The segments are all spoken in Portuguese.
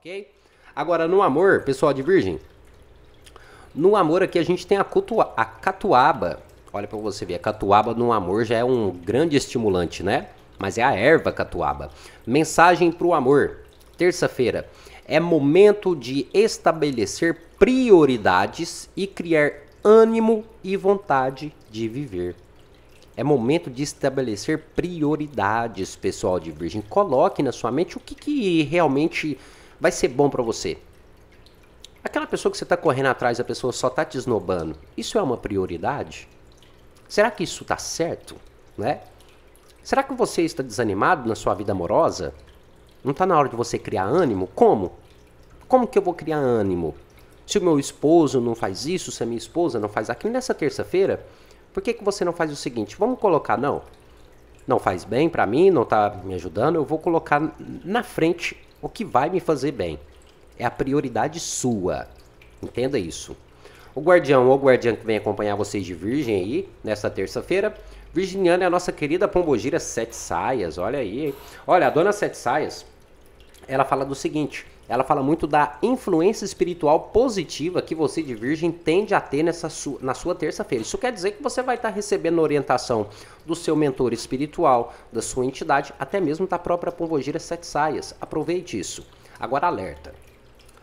ok? Agora, no amor, pessoal de Virgem, no amor aqui a gente tem a, cutua, a catuaba. Olha para você ver, a catuaba no amor já é um grande estimulante, né? Mas é a erva catuaba. Mensagem para o amor, terça-feira. É momento de estabelecer prioridades e criar ânimo e vontade de viver. É momento de estabelecer prioridades, pessoal de Virgem. Coloque na sua mente o que, que realmente vai ser bom para você. Aquela pessoa que você está correndo atrás, a pessoa só está te esnobando, isso é uma prioridade? Será que isso está certo? Né? Será que você está desanimado na sua vida amorosa? Não está na hora de você criar ânimo? Como? Como que eu vou criar ânimo? Se o meu esposo não faz isso, se a minha esposa não faz aquilo, nessa terça-feira, por que, que você não faz o seguinte? Vamos colocar, não, não faz bem para mim, não está me ajudando, eu vou colocar na frente o que vai me fazer bem. É a prioridade sua. Entenda isso. O guardião ou guardiã que vem acompanhar vocês de Virgem aí, nesta terça-feira. Virginiana é a nossa querida Pombogira Sete Saias, olha aí. Olha, a dona Sete Saias, ela fala do seguinte: ela fala muito da influência espiritual positiva que você de virgem tende a ter nessa na sua terça-feira. Isso quer dizer que você vai estar tá recebendo orientação do seu mentor espiritual, da sua entidade, até mesmo da própria Pombogira Sete Saias. Aproveite isso. Agora alerta.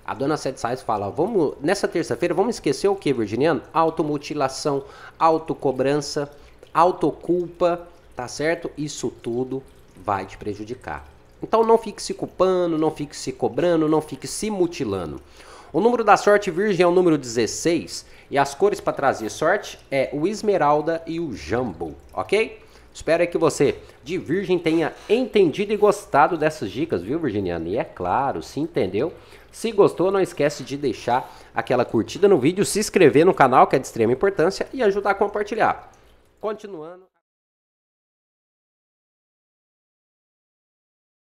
A dona Sete Saias fala, vamos, nessa terça-feira vamos esquecer o que, Virginiano? Automutilação, autocobrança, autoculpa, tá certo? Isso tudo vai te prejudicar. Então não fique se culpando, não fique se cobrando, não fique se mutilando. O número da sorte virgem é o número 16 e as cores para trazer sorte é o esmeralda e o jambo, ok? Espero que você, de virgem, tenha entendido e gostado dessas dicas, viu, Virginiana? E é claro, se entendeu, se gostou, não esquece de deixar aquela curtida no vídeo, se inscrever no canal, que é de extrema importância, e ajudar a compartilhar. Continuando.